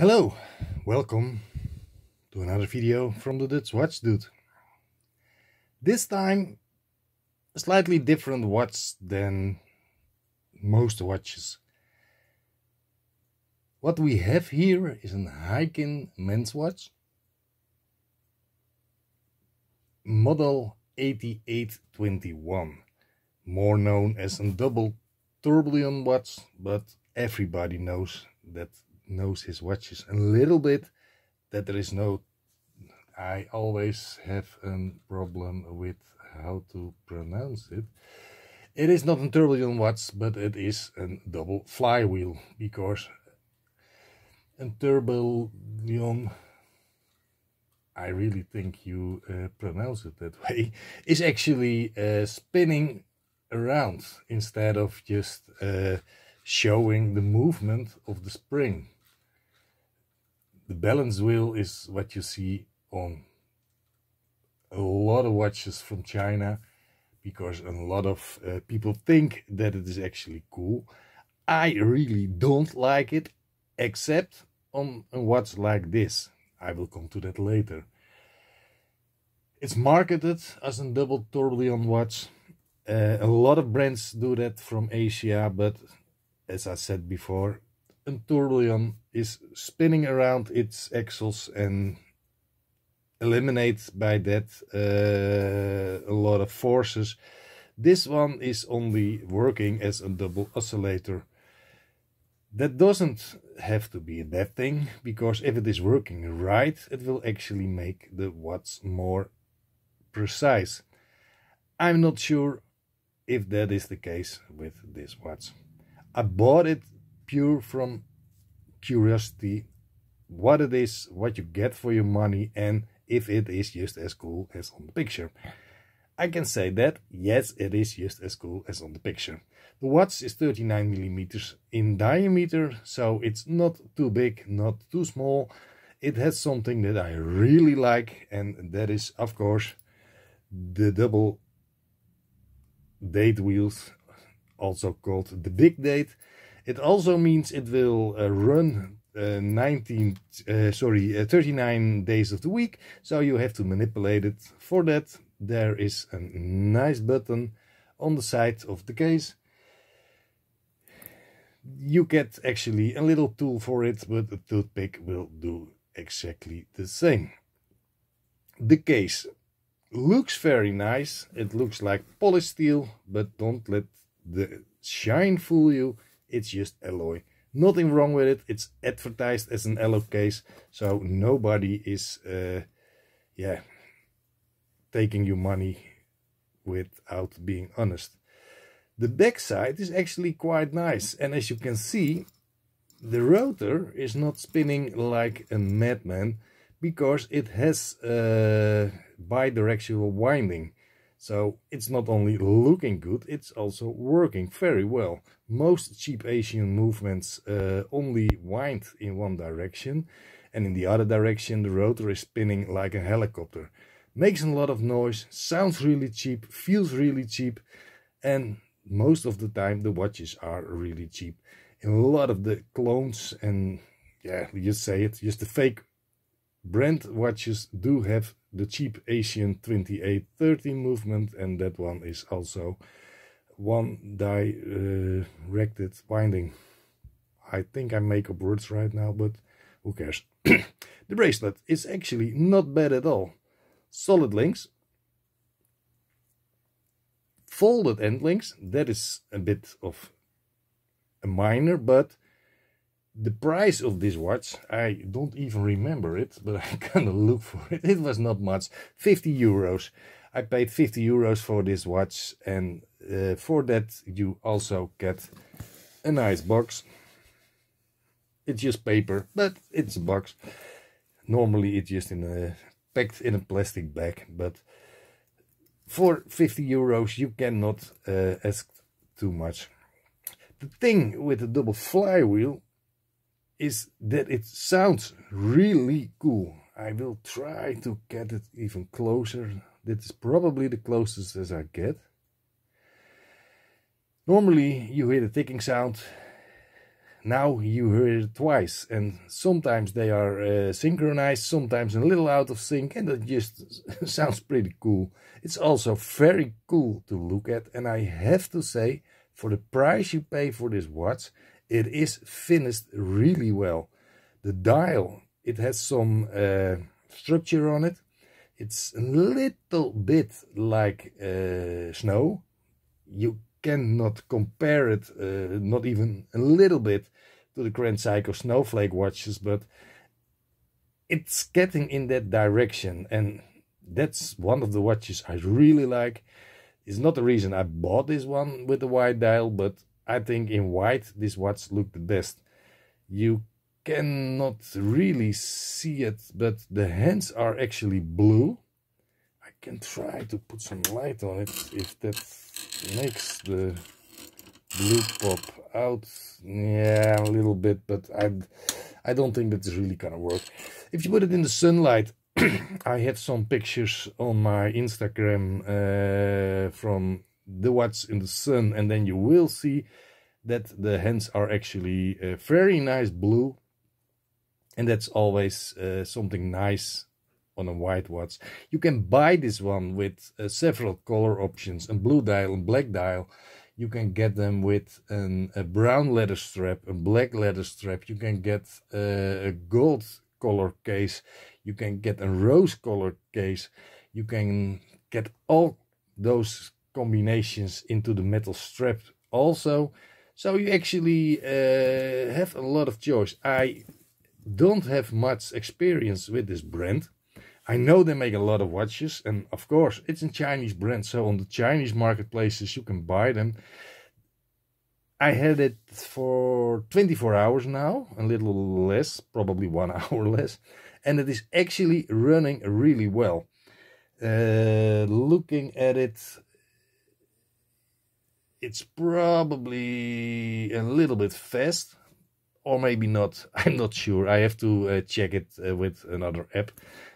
Hello, welcome to another video from the Dutch watch dude. This time a slightly different watch than most watches. What we have here is an Heiken men's watch. Model 8821, more known as a double tourbillon watch, but everybody knows that knows his watches a little bit that there is no I always have a problem with how to pronounce it. It is not a turbulent watch, but it is a double flywheel because a turbulion. I really think you uh, pronounce it that way, is actually uh, spinning around instead of just uh, showing the movement of the spring. The balance wheel is what you see on a lot of watches from China because a lot of uh, people think that it is actually cool. I really don't like it except on a watch like this. I will come to that later. It's marketed as a double tourbillon watch. Uh, a lot of brands do that from Asia, but as I said before, a tourbillon is spinning around its axles and eliminates by that uh, a lot of forces. This one is only working as a double oscillator. That doesn't have to be a bad thing, because if it is working right, it will actually make the watts more precise. I'm not sure if that is the case with this watch. I bought it pure from curiosity what it is, what you get for your money, and if it is just as cool as on the picture. I can say that, yes, it is just as cool as on the picture. The watch is 39 millimeters in diameter, so it's not too big, not too small. It has something that I really like, and that is, of course, the double date wheels, also called the big date. It also means it will uh, run uh, 19, uh, sorry, uh, 39 days of the week. So you have to manipulate it. For that, there is a nice button on the side of the case. You get actually a little tool for it, but a toothpick will do exactly the same. The case looks very nice. It looks like polished steel, but don't let the shine fool you it's just alloy. Nothing wrong with it. It's advertised as an alloy case. So nobody is, uh, yeah, taking your money without being honest. The backside is actually quite nice. And as you can see, the rotor is not spinning like a madman because it has uh, bidirectional winding. So it's not only looking good, it's also working very well. Most cheap Asian movements uh, only wind in one direction and in the other direction the rotor is spinning like a helicopter. Makes a lot of noise, sounds really cheap, feels really cheap and most of the time the watches are really cheap. In a lot of the clones and yeah, just say it, just the fake brand watches do have the cheap Asian 2830 movement and that one is also one directed winding. I think I make up words right now, but who cares. the bracelet is actually not bad at all. Solid links. Folded end links, that is a bit of a minor, but the price of this watch, I don't even remember it, but I kind of look for it. It was not much, 50 euros. I paid 50 euros for this watch and uh, for that you also get a nice box. It's just paper, but it's a box. Normally it's just in a, packed in a plastic bag, but for 50 euros you cannot uh, ask too much. The thing with the double flywheel is that it sounds really cool. I will try to get it even closer. That is probably the closest as I get. Normally you hear the ticking sound. Now you hear it twice. And sometimes they are uh, synchronized, sometimes a little out of sync. And that just sounds pretty cool. It's also very cool to look at. And I have to say, for the price you pay for this watch, it is finished really well. The dial, it has some uh, structure on it. It's a little bit like uh, snow. You cannot compare it, uh, not even a little bit, to the Grand Seiko Snowflake watches, but it's getting in that direction. And that's one of the watches I really like. It's not the reason I bought this one with the white dial, but I think in white this watch looked the best. You cannot really see it, but the hands are actually blue. I can try to put some light on it if that makes the blue pop out. Yeah, a little bit, but I, I don't think that's really gonna work. If you put it in the sunlight, I had some pictures on my Instagram uh, from the watch in the sun and then you will see that the hands are actually a uh, very nice blue and that's always uh, something nice on a white watch you can buy this one with uh, several color options and blue dial and black dial you can get them with an, a brown leather strap a black leather strap you can get uh, a gold color case you can get a rose color case you can get all those combinations into the metal strap also. So you actually uh, have a lot of choice. I don't have much experience with this brand. I know they make a lot of watches and of course it's a Chinese brand. So on the Chinese marketplaces you can buy them. I had it for 24 hours now, a little less, probably one hour less. And it is actually running really well. Uh, looking at it, it's probably a little bit fast or maybe not i'm not sure i have to uh, check it uh, with another app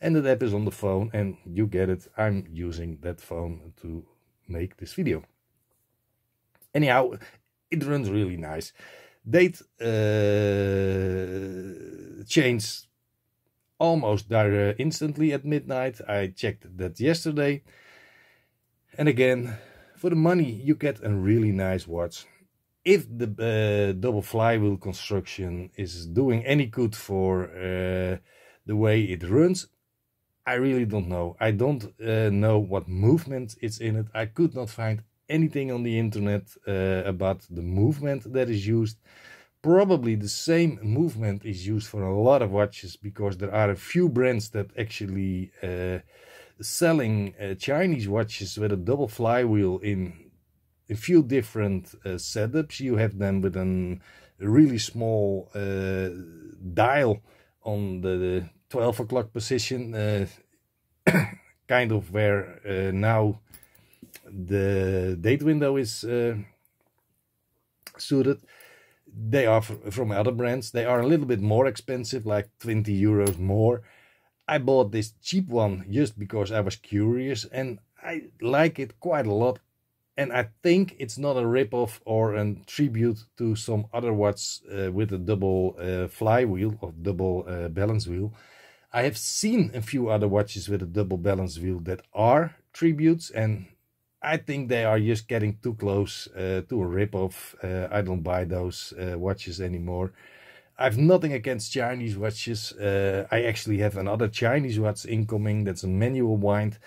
and that app is on the phone and you get it i'm using that phone to make this video anyhow it runs really nice date uh, changed almost there instantly at midnight i checked that yesterday and again for the money, you get a really nice watch. If the uh, double flywheel construction is doing any good for uh, the way it runs, I really don't know. I don't uh, know what movement is in it. I could not find anything on the internet uh, about the movement that is used probably the same movement is used for a lot of watches because there are a few brands that actually uh, selling uh, Chinese watches with a double flywheel in a few different uh, setups. You have them with a really small uh, dial on the 12 o'clock position, uh, kind of where uh, now the date window is uh, suited. They are from other brands. They are a little bit more expensive, like 20 euros more I bought this cheap one just because I was curious and I like it quite a lot. And I think it's not a ripoff or a tribute to some other watch uh, with a double uh, flywheel or double uh, balance wheel. I have seen a few other watches with a double balance wheel that are tributes and I think they are just getting too close uh, to a ripoff. Uh, I don't buy those uh, watches anymore. I've nothing against Chinese watches. Uh, I actually have another Chinese watch incoming that's a manual wind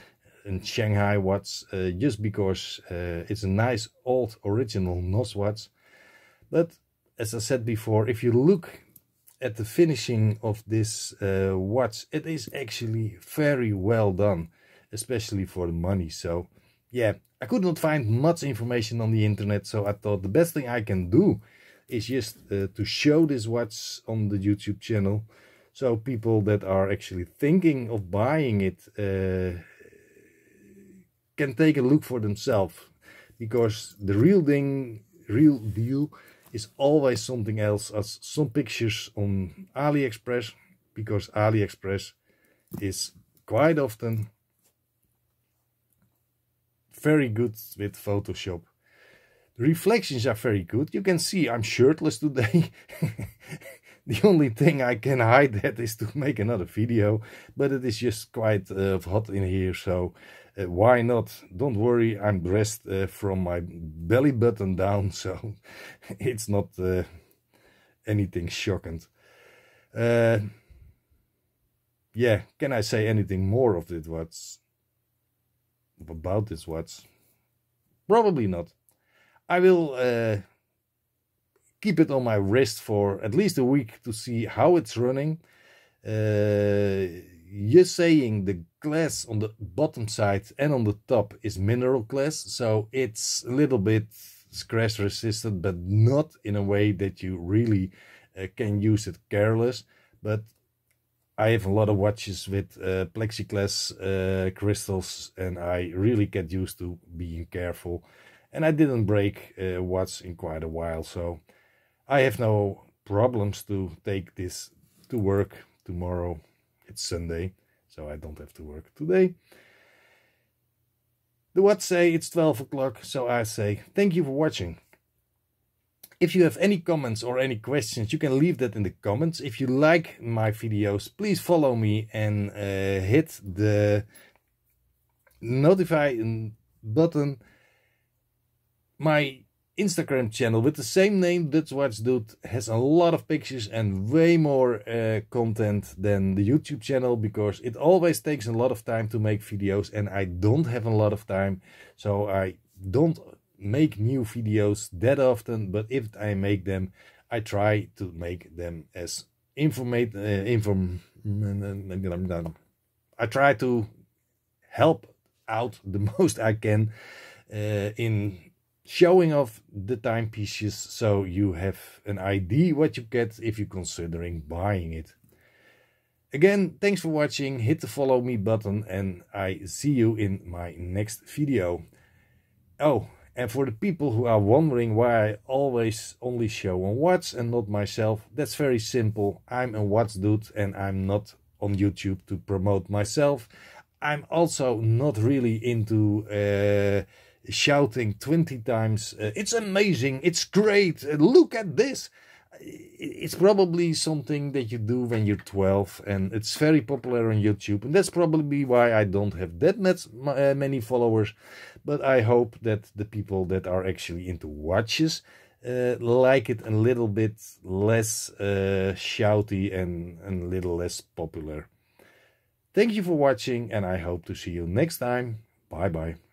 in Shanghai watch uh, just because uh, it's a nice old original NOS watch. But as I said before, if you look at the finishing of this uh, watch, it is actually very well done, especially for the money. So yeah, I could not find much information on the internet, so I thought the best thing I can do is just uh, to show this watch on the YouTube channel. So people that are actually thinking of buying it uh, can take a look for themselves. Because the real thing, real deal is always something else as some pictures on AliExpress. Because AliExpress is quite often very good with Photoshop the reflections are very good. You can see I'm shirtless today. the only thing I can hide that is to make another video. But it is just quite uh, hot in here, so uh, why not? Don't worry, I'm dressed uh, from my belly button down, so it's not uh, anything shocking. Uh, yeah, can I say anything more of it? What's About this watch? Probably not. I will uh, keep it on my wrist for at least a week to see how it's running. Uh, you're saying the glass on the bottom side and on the top is mineral glass, so it's a little bit scratch resistant, but not in a way that you really uh, can use it careless. But I have a lot of watches with uh, plexiglass uh, crystals, and I really get used to being careful and I didn't break uh, watch in quite a while, so I have no problems to take this to work tomorrow. It's Sunday, so I don't have to work today. The watch say it's 12 o'clock, so I say thank you for watching. If you have any comments or any questions, you can leave that in the comments. If you like my videos, please follow me and uh, hit the notify button my Instagram channel with the same name, That's What's Dude, has a lot of pictures and way more uh, content than the YouTube channel because it always takes a lot of time to make videos and I don't have a lot of time. So I don't make new videos that often, but if I make them, I try to make them as informate, uh, inform, I try to help out the most I can uh, in showing off the timepieces so you have an idea what you get if you're considering buying it. Again, thanks for watching, hit the follow me button and I see you in my next video. Oh, and for the people who are wondering why I always only show on Watts and not myself, that's very simple. I'm a Watts dude and I'm not on YouTube to promote myself. I'm also not really into... Uh, shouting 20 times, uh, it's amazing, it's great, uh, look at this. It's probably something that you do when you're 12 and it's very popular on YouTube. And that's probably why I don't have that much, uh, many followers. But I hope that the people that are actually into watches uh, like it a little bit less uh, shouty and a little less popular. Thank you for watching and I hope to see you next time. Bye bye.